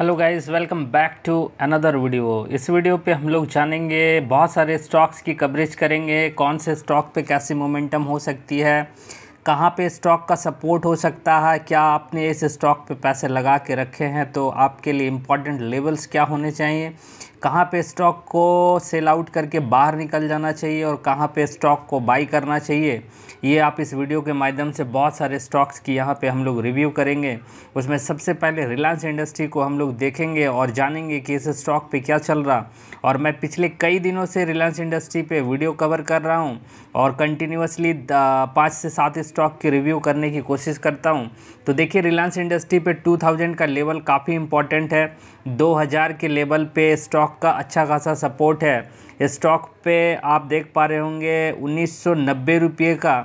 hello guys welcome back to another video इस video पे हम लोग जानेंगे बहुत सारे स्टॉक्स की कवरेज करेंगे कौन से स्टॉक पे कैसी मोमेंटम हो सकती है कहाँ पे स्टॉक का सपोर्ट हो सकता है क्या आपने इस स्टॉक पे पैसे लगा के रखे हैं तो आपके लिए इम्पॉर्टेंट लेवल्स क्या होने चाहिए कहाँ पे स्टॉक को सेल आउट करके बाहर निकल जाना चाहिए और कहाँ पे स्टॉक को बाई करना चाहिए ये आप इस वीडियो के माध्यम से बहुत सारे स्टॉक्स की यहाँ पे हम लोग रिव्यू करेंगे उसमें सबसे पहले रिलायंस इंडस्ट्री को हम लोग देखेंगे और जानेंगे कि इस स्टॉक पे क्या चल रहा और मैं पिछले कई दिनों से रिलायंस इंडस्ट्री पर वीडियो कवर कर रहा हूँ और कंटिन्यूसली पाँच से सात स्टॉक की रिव्यू करने की कोशिश करता हूँ तो देखिए रिलायंस इंडस्ट्री पर टू का लेवल काफ़ी इंपॉर्टेंट है दो के लेवल पर स्टॉक स्टॉक का अच्छा खासा सपोर्ट है स्टॉक पे आप देख पा रहे होंगे उन्नीस सौ का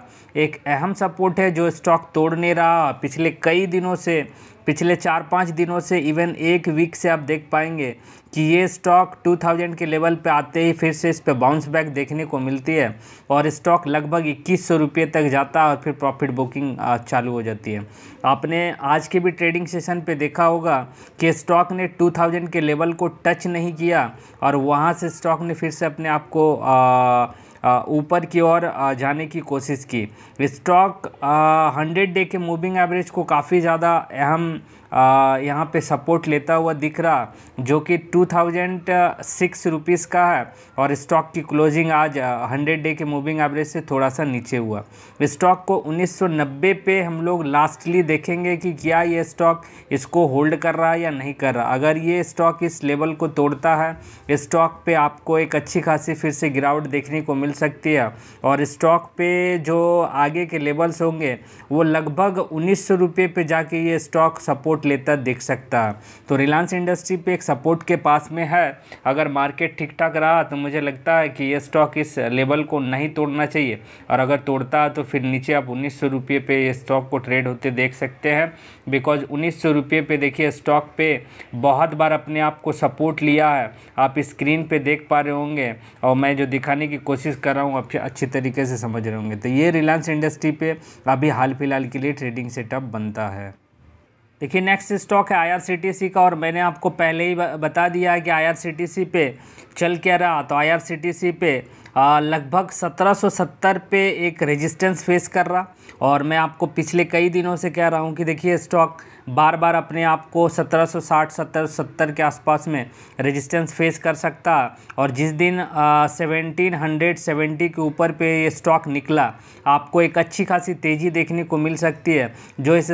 एक अहम सपोर्ट है जो स्टॉक तोड़ नहीं रहा पिछले कई दिनों से पिछले चार पाँच दिनों से इवन एक वीक से आप देख पाएंगे कि ये स्टॉक 2000 के लेवल पे आते ही फिर से इस पर बाउंस बैक देखने को मिलती है और स्टॉक लगभग इक्कीस सौ रुपये तक जाता है और फिर प्रॉफिट बुकिंग चालू हो जाती है आपने आज के भी ट्रेडिंग सेशन पे देखा होगा कि स्टॉक ने 2000 के लेवल को टच नहीं किया और वहाँ से स्टॉक ने फिर से अपने आप को ऊपर की ओर जाने की कोशिश की स्टॉक हंड्रेड डे के मूविंग एवरेज को काफ़ी ज़्यादा अहम यहाँ पे सपोर्ट लेता हुआ दिख रहा जो कि टू थाउजेंड सिक्स रुपीज़ का है और स्टॉक की क्लोजिंग आज हंड्रेड डे के मूविंग एवरेज से थोड़ा सा नीचे हुआ स्टॉक को 1990 पे हम लोग लास्टली देखेंगे कि क्या ये स्टॉक इसको होल्ड कर रहा है या नहीं कर रहा अगर ये स्टॉक इस लेवल को तोड़ता है स्टॉक पे आपको एक अच्छी खासी फिर से गिरावट देखने को मिल सकती है और स्टॉक पे जो आगे के लेवल्स होंगे वो लगभग उन्नीस सौ रुपये पर जाके ये स्टॉक सपोर्ट लेता दिख सकता है तो रिलायंस इंडस्ट्री पे एक सपोर्ट के पास में है अगर मार्केट ठीक ठाक रहा तो मुझे लगता है कि ये स्टॉक इस लेवल को नहीं तोड़ना चाहिए और अगर तोड़ता है तो फिर नीचे आप उन्नीस सौ रुपये पे ये स्टॉक को ट्रेड होते देख सकते हैं बिकॉज उन्नीस सौ रुपये पे देखिए स्टॉक पे बहुत बार अपने आप को सपोर्ट लिया है आप स्क्रीन पे देख पा रहे होंगे और मैं जो दिखाने की कोशिश कर रहा हूँ आप अच्छी तरीके से समझ रहे होंगे तो ये रिलायंस इंडस्ट्री पे अभी हाल फिलहाल के लिए ट्रेडिंग सेटअप बनता है देखिए नेक्स्ट स्टॉक है आईआरसीटीसी का और मैंने आपको पहले ही बता दिया है कि आईआरसीटीसी पे चल क्या रहा तो आईआरसीटीसी पे लगभग 1770 पे एक रेजिस्टेंस फेस कर रहा और मैं आपको पिछले कई दिनों से कह रहा हूँ कि देखिए स्टॉक बार बार अपने आप को 1760 1770 के आसपास में रेजिस्टेंस फेस कर सकता और जिस दिन आ, 1770 के ऊपर पे ये स्टॉक निकला आपको एक अच्छी खासी तेज़ी देखने को मिल सकती है जो इस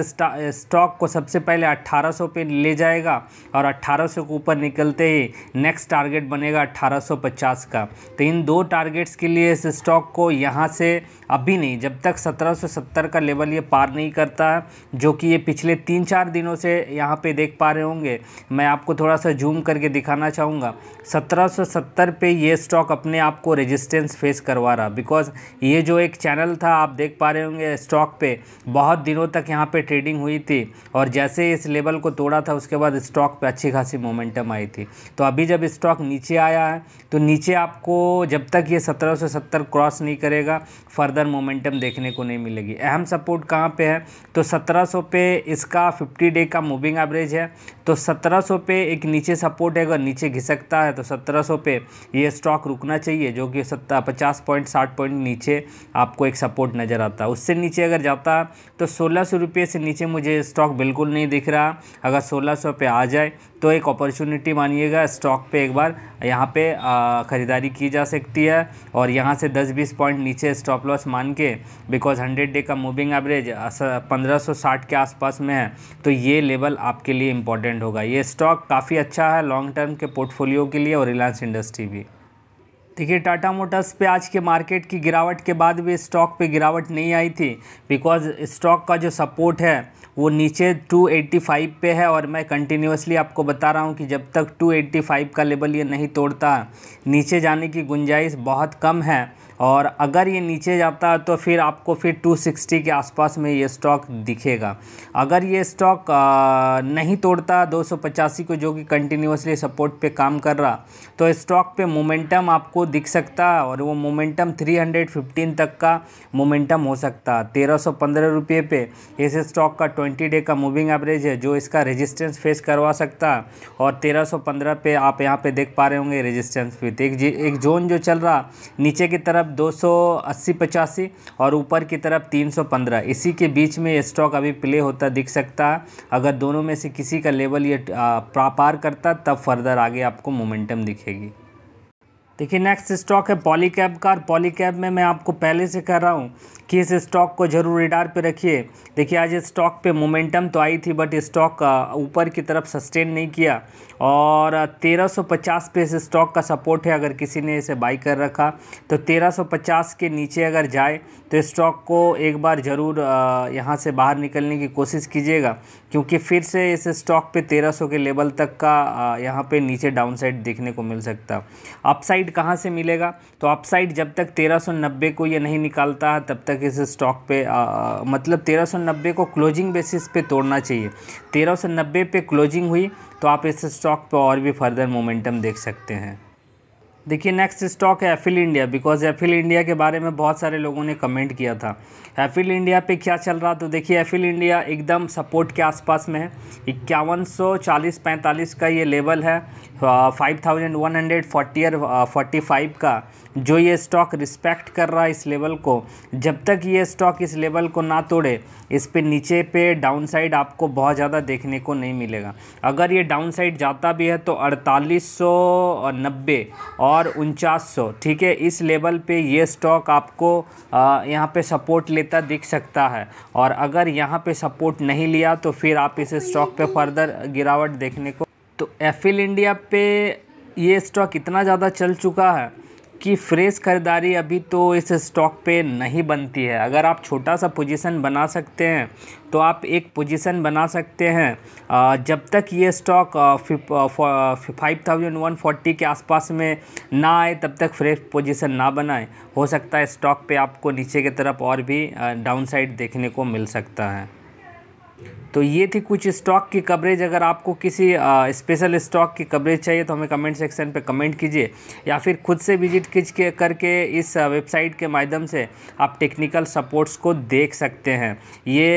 स्टॉक को सबसे पहले 1800 पे ले जाएगा और 1800 के ऊपर निकलते ही नेक्स्ट टारगेट बनेगा 1850 का तो इन दो टारगेट टारगेट्स के लिए इस स्टॉक को यहाँ से अभी नहीं जब तक 1770 का लेवल ये पार नहीं करता जो कि ये पिछले तीन चार दिनों से यहाँ पे देख पा रहे होंगे मैं आपको थोड़ा सा जूम करके दिखाना चाहूँगा 1770 पे ये स्टॉक अपने आप को रेजिस्टेंस फेस करवा रहा बिकॉज ये जो एक चैनल था आप देख पा रहे होंगे स्टॉक पे बहुत दिनों तक यहाँ पे ट्रेडिंग हुई थी और जैसे इस लेवल को तोड़ा था उसके बाद स्टॉक पर अच्छी खासी मोमेंटम आई थी तो अभी जब स्टॉक नीचे आया है तो नीचे आपको जब तक ये 1770 क्रॉस नहीं करेगा फर्दर मोमेंटम देखने को नहीं मिलेगी अहम सपोर्ट कहाँ पे है तो 1700 पे इसका 50 डे का मूविंग एवरेज है तो 1700 पे एक नीचे सपोर्ट है अगर नीचे घिसकता है तो 1700 पे ये स्टॉक रुकना चाहिए जो कि सत्ता पचास पॉइंट साठ पॉइंट नीचे आपको एक सपोर्ट नज़र आता है उससे नीचे अगर जाता तो सोलह सौ से नीचे मुझे स्टॉक बिल्कुल नहीं दिख रहा अगर सोलह सौ पे आ जाए तो एक अपॉर्चुनिटी मानिएगा स्टॉक पे एक बार यहाँ पे ख़रीदारी की जा सकती है और यहाँ से 10-20 पॉइंट नीचे स्टॉप लॉस मान के बिकॉज 100 डे का मूविंग एवरेज 1560 के आसपास में है तो ये लेवल आपके लिए इंपॉर्टेंट होगा ये स्टॉक काफ़ी अच्छा है लॉन्ग टर्म के पोर्टफोलियो के लिए और रिलायंस इंडस्ट्री भी देखिए टाटा मोटर्स पे आज के मार्केट की गिरावट के बाद भी स्टॉक पे गिरावट नहीं आई थी बिकॉज स्टॉक का जो सपोर्ट है वो नीचे 285 पे है और मैं कंटिन्यूसली आपको बता रहा हूँ कि जब तक 285 का लेवल ये नहीं तोड़ता नीचे जाने की गुंजाइश बहुत कम है और अगर ये नीचे जाता है तो फिर आपको फिर 260 के आसपास में ये स्टॉक दिखेगा अगर ये स्टॉक नहीं तोड़ता दो को जो कि कंटिन्यूसली सपोर्ट पे काम कर रहा तो स्टॉक पे मोमेंटम आपको दिख सकता है और वो मोमेंटम 315 तक का मोमेंटम हो सकता है तेरह सौ रुपये पे इस स्टॉक का 20 डे का मूविंग एवरेज है जो इसका रेजिस्टेंस फेस करवा सकता है और 1315 पे आप यहाँ पे देख पा रहे होंगे रेजिस्टेंस फिर तो एक, एक जोन जो चल रहा नीचे की तरफ दो सौ अस्सी पचासी और ऊपर की तरफ तीन सौ पंद्रह इसी के बीच में ये स्टॉक अभी प्ले होता दिख सकता है अगर दोनों में से किसी का लेवल ये पार करता तब फर्दर आगे आपको मोमेंटम दिखेगी देखिए नेक्स्ट स्टॉक है पॉलीकैब का और पॉलीकैब में मैं आपको पहले से कह रहा हूँ कि इस स्टॉक को जरूर रिडार पे रखिए देखिए आज इस स्टॉक पे मोमेंटम तो आई थी बट स्टॉक ऊपर की तरफ सस्टेन नहीं किया और 1350 पे इस स्टॉक का सपोर्ट है अगर किसी ने इसे बाई कर रखा तो 1350 के नीचे अगर जाए तो स्टॉक को एक बार ज़रूर यहाँ से बाहर निकलने की कोशिश कीजिएगा क्योंकि फिर से इस स्टॉक पर तेरह के लेवल तक का यहाँ पर नीचे डाउन देखने को मिल सकता अपसाइड अपसाइड कहाँ से मिलेगा तो अपसाइड जब तक 1390 को ये नहीं निकालता है तब तक इस स्टॉक पे आ, मतलब 1390 को क्लोजिंग बेसिस पे तोड़ना चाहिए 1390 पे क्लोजिंग हुई तो आप इस स्टॉक पर और भी फर्दर मोमेंटम देख सकते हैं देखिए नेक्स्ट स्टॉक है Affle India because Affle India के बारे में बहुत सारे लोगों ने कमेंट किया था एफिल इंडिया पे क्या चल रहा तो देखिए एफिल इंडिया एकदम सपोर्ट के आसपास में है इक्यावन सौ चालीस पैंतालीस का ये लेवल है five thousand one hundred forty forty five का जो ये स्टॉक रिस्पेक्ट कर रहा है इस लेवल को जब तक ये स्टॉक इस लेवल को ना तोड़े इस पर नीचे पे डाउन साइड आपको बहुत ज़्यादा देखने को नहीं मिलेगा अगर ये डाउन साइड जाता भी है तो अड़तालीस नब्बे और उनचास ठीक है इस लेवल पे ये स्टॉक आपको यहाँ पे सपोर्ट लेता दिख सकता है और अगर यहाँ पे सपोर्ट नहीं लिया तो फिर आप इस स्टॉक तो पे फर्दर गिरावट देखने को तो एफिल इंडिया पे ये स्टॉक इतना ज़्यादा चल चुका है कि फ्रेश खरीदारी अभी तो इस स्टॉक पे नहीं बनती है अगर आप छोटा सा पोजीशन बना सकते हैं तो आप एक पोजीशन बना सकते हैं जब तक ये stock five thousand one forty के आसपास में ना आए तब तक फ्रेश पोजीशन ना बनाएं हो सकता है स्टॉक पे आपको नीचे की तरफ और भी डाउनसाइड देखने को मिल सकता है तो ये थी कुछ स्टॉक की कवरेज अगर आपको किसी स्पेशल स्टॉक की कवरेज चाहिए तो हमें कमेंट सेक्शन पे कमेंट कीजिए या फिर खुद से विजिट खींच के करके इस वेबसाइट के माध्यम से आप टेक्निकल सपोर्ट्स को देख सकते हैं ये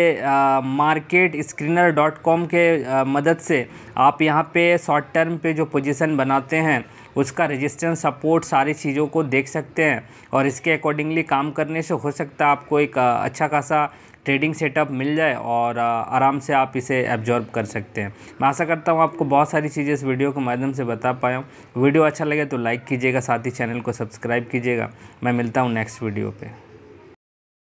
मार्केट स्क्रीनर डॉट कॉम के आ, मदद से आप यहाँ पे शॉर्ट टर्म पे जो पोजीशन बनाते हैं उसका रजिस्टेंस सपोर्ट सारी चीज़ों को देख सकते हैं और इसके अकॉर्डिंगली काम करने से हो सकता है आपको एक अच्छा खासा ट्रेडिंग सेटअप मिल जाए और आराम से आप इसे एब्जॉर्ब कर सकते हैं मैं आशा करता हूँ आपको बहुत सारी चीज़ें इस वीडियो के माध्यम से बता पाया हूँ वीडियो अच्छा लगे तो लाइक कीजिएगा साथ ही चैनल को सब्सक्राइब कीजिएगा मैं मिलता हूँ नेक्स्ट वीडियो पर